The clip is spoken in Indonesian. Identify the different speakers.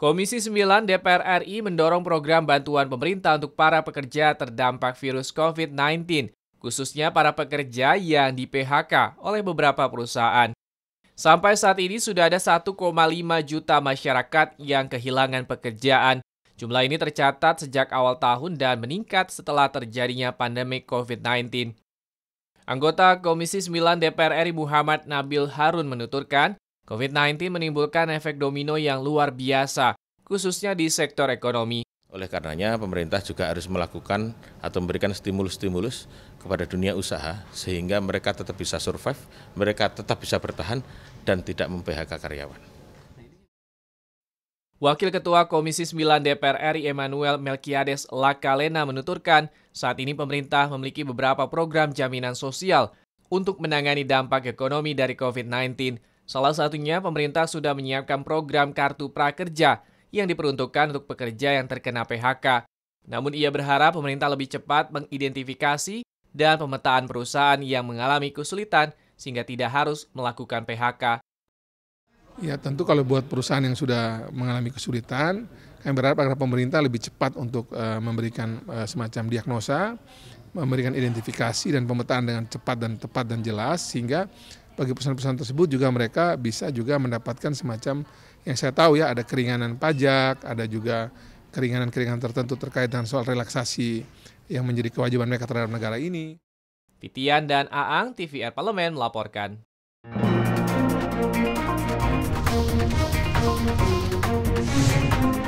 Speaker 1: Komisi 9 DPR RI mendorong program bantuan pemerintah untuk para pekerja terdampak virus COVID-19, khususnya para pekerja yang di-PHK oleh beberapa perusahaan. Sampai saat ini sudah ada 1,5 juta masyarakat yang kehilangan pekerjaan. Jumlah ini tercatat sejak awal tahun dan meningkat setelah terjadinya pandemi COVID-19. Anggota Komisi 9 DPR RI Muhammad Nabil Harun menuturkan, COVID-19 menimbulkan efek domino yang luar biasa,
Speaker 2: khususnya di sektor ekonomi. Oleh karenanya, pemerintah juga harus melakukan atau memberikan stimulus-stimulus kepada dunia usaha sehingga mereka tetap bisa survive, mereka tetap bisa bertahan, dan tidak mem PHK karyawan.
Speaker 1: Wakil Ketua Komisi 9 DPR RI Emmanuel Melkiades Lakalena menuturkan, saat ini pemerintah memiliki beberapa program jaminan sosial untuk menangani dampak ekonomi dari COVID-19. Salah satunya, pemerintah sudah menyiapkan program Kartu Prakerja yang diperuntukkan untuk pekerja yang terkena PHK. Namun ia berharap pemerintah lebih cepat mengidentifikasi dan pemetaan perusahaan yang mengalami kesulitan sehingga tidak harus melakukan PHK.
Speaker 3: Ya tentu kalau buat perusahaan yang sudah mengalami kesulitan, kami berharap agar pemerintah lebih cepat untuk eh, memberikan eh, semacam diagnosa, memberikan identifikasi dan pemetaan dengan cepat dan tepat dan jelas sehingga bagi perusahaan-perusahaan tersebut juga mereka bisa juga mendapatkan semacam yang saya tahu ya ada keringanan pajak, ada juga keringanan-keringanan tertentu terkait dengan soal relaksasi yang menjadi kewajiban mereka terhadap negara ini.
Speaker 1: Titian dan Aang, TVR Parlemen melaporkan. Thank you.